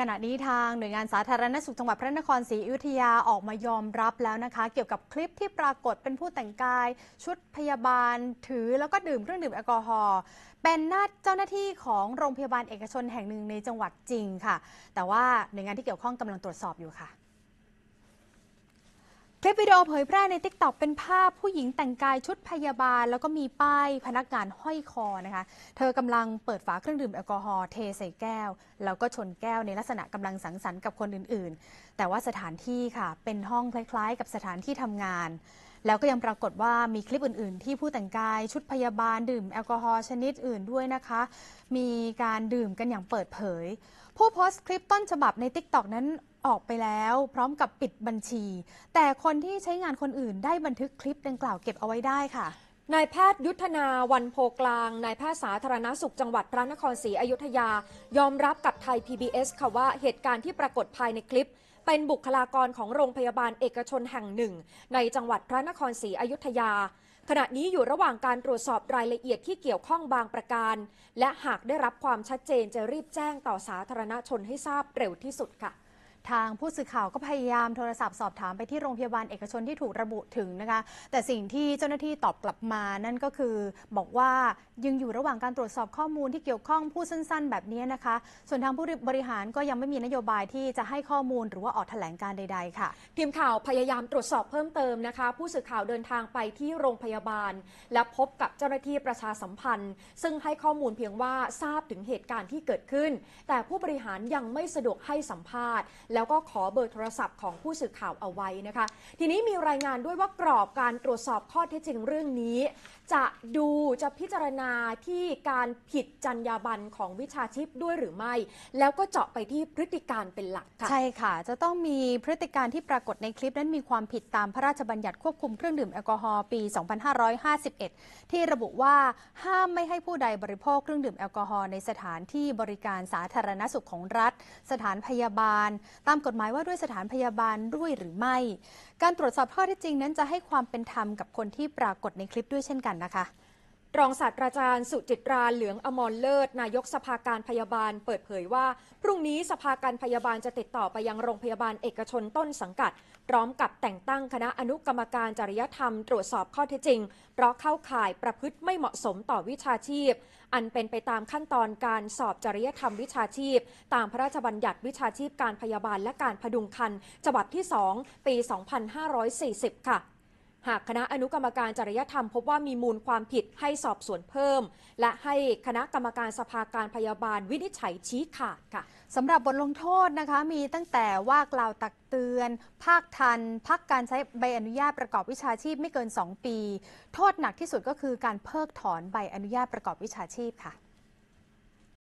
ขณะนี้ทางหน่วยงานสาธารณสุขจังหวัดพระนครศรีอยุธยาออกมายอมรับแล้วนะคะเกี่ยวกับคลิปที่ปรากฏเป็นผู้แต่งกาย ชุดพยาบาล ถือแล้วก็ดื่มเครื่องดื่มแอลกอฮอล์เป็นหน้าเจ้าหน้าที่ของโรงพยาบาลเอกชนแห่งหนึ่งในจังหวัดจริงค่ะ แต่ว่าหน่วยงานที่เกี่ยวข้องกำลังตรวจสอบอยู่ค่ะคลิปวิดีโอเผยแพร่ในทิกตอกเป็นภาพผู้หญิงแต่งกายชุดพยาบาลแล้วก็มีป้ายพนักงานห้อยคอนะคะเธอกำลังเปิดฝาเครื่องดื่มแอลกอฮอล์เทใส่แก้ว แล้วก็ชนแก้วในลักษณะกำลังสังสรรค์กับคนอื่นๆ แต่ว่าสถานที่ค่ะเป็นห้องคล้าย ๆ กับสถานที่ทำงาน แล้วก็ยังปรากฏว่ามีคลิปอื่นๆ ที่ผู้แต่งกายชุดพยาบาลดื่มแอลกอฮอล์ชนิดอื่น ด้วยนะคะ มีการดื่มกันอย่างเปิดเผย ผู้โพสต์คลิปต้นฉบับในทิกตอกนั้นออกไปแล้ว พร้อมกับปิดบัญชี แต่คนที่ใช้งานคนอื่นได้บันทึกคลิป ดังกล่าวเก็บเอาไว้ได้ค่ะนายแพทย์ ยุทธนาวันโพกลางนายแพทย์สาธารณสุขจังหวัดพระนครศรีอยุธยา ยอมรับกับไทย PBS ค่ะว่าเหตุการณ์ที่ปรากฏภายในคลิป เป็นบุคลากรของโรงพยาบาลเอกชนแห่งหนึ่ง ในจังหวัดพระนครศรีอยุธยา ขณะนี้อยู่ระหว่างการตรวจสอบรายละเอียดที่เกี่ยวข้องบางประการ และหากได้รับความชัดเจนจะรีบแจ้งต่อสาธารณชนให้ทราบเร็วที่สุดค่ะทางผู้สื่อข่าวก็พยายามโทรศัพท์สอบถามไปที่โรงพยาบาลเอกชนที่ถูกระบุถึงนะคะแต่สิ่งที่เจ้าหน้าที่ตอบกลับมานั่นก็คือบอกว่ายังอยู่ระหว่างการตรวจสอบข้อมูลที่เกี่ยวข้องพูดสั้น ๆแบบนี้นะคะ ส่วนทางผู้บริหารก็ยังไม่มีนโยบายที่จะให้ข้อมูลหรือว่าออกแถลงการใดๆค่ะทีมข่าวพยายามตรวจสอบเพิ่มเติมนะคะ ผู้สื่อข่าวเดินทางไปที่โรงพยาบาล และพบกับเจ้าหน้าที่ประชาสัมพันธ์ ซึ่งให้ข้อมูลเพียงว่าทราบถึงเหตุการณ์ที่เกิดขึ้น แต่ผู้บริหารยังไม่สะดวกให้สัมภาษณ์แล้วก็ขอเบอร์โทรศัพท์ของผู้สื่อข่าวเอาไว้นะคะ ทีนี้มีรายงานด้วยว่ากรอบการตรวจสอบข้อเท็จจริงเรื่องนี้ จะดูจะพิจารณาที่การผิดจรรยาบรรณของวิชาชีพด้วยหรือไม่ แล้วก็เจาะไปที่พฤติการเป็นหลักค่ะ ใช่ค่ะ จะต้องมีพฤติการที่ปรากฏในคลิปนั้นมีความผิดตามพระราชบัญญัติควบคุมเครื่องดื่มแอลกอฮอล์ปี 2551 ที่ระบุว่าห้ามไม่ให้ผู้ใดบริโภคเครื่องดื่มแอลกอฮอล์ในสถานที่บริการสาธารณสุขของรัฐ สถานพยาบาลตามกฎหมายว่าด้วยสถานพยาบาลด้วยหรือไม่ การตรวจสอบข้อเท็จจริงนั้นจะให้ความเป็นธรรมกับคนที่ปรากฏในคลิปด้วยเช่นกันนะคะรองศาสตราจารย์สุจิตราเหลืองอมรเลิศนายกสภาการพยาบาลเปิดเผยว่า พรุ่งนี้สภาการพยาบาลจะติดต่อไปยังโรงพยาบาลเอกชนต้นสังกัด พร้อมกับแต่งตั้งคณะอนุกรรมการจริยธรรม ตรวจสอบข้อเท็จจริง เพราะเข้าข่ายประพฤติไม่เหมาะสมต่อวิชาชีพ อันเป็นไปตามขั้นตอนการสอบจริยธรรมวิชาชีพ ตามพระราชบัญญัติวิชาชีพการพยาบาลและการพดุงคันฉบับที่ 2 ปี 2540 ค่ะหากคณะอนุกรรมการจริยธรรมพบว่ามีมูลความผิดให้สอบสวนเพิ่ม และให้คณะกรรมการสภาการพยาบาลวินิจฉัยชี้ขาดค่ะ สำหรับบทลงโทษนะคะ มีตั้งแต่ว่ากล่าวตักเตือน ภาคทัน พักการใช้ใบอนุญาตประกอบวิชาชีพไม่เกิน 2 ปีโทษหนักที่สุดก็คือการเพิกถอนใบอนุญาตประกอบวิชาชีพค่ะ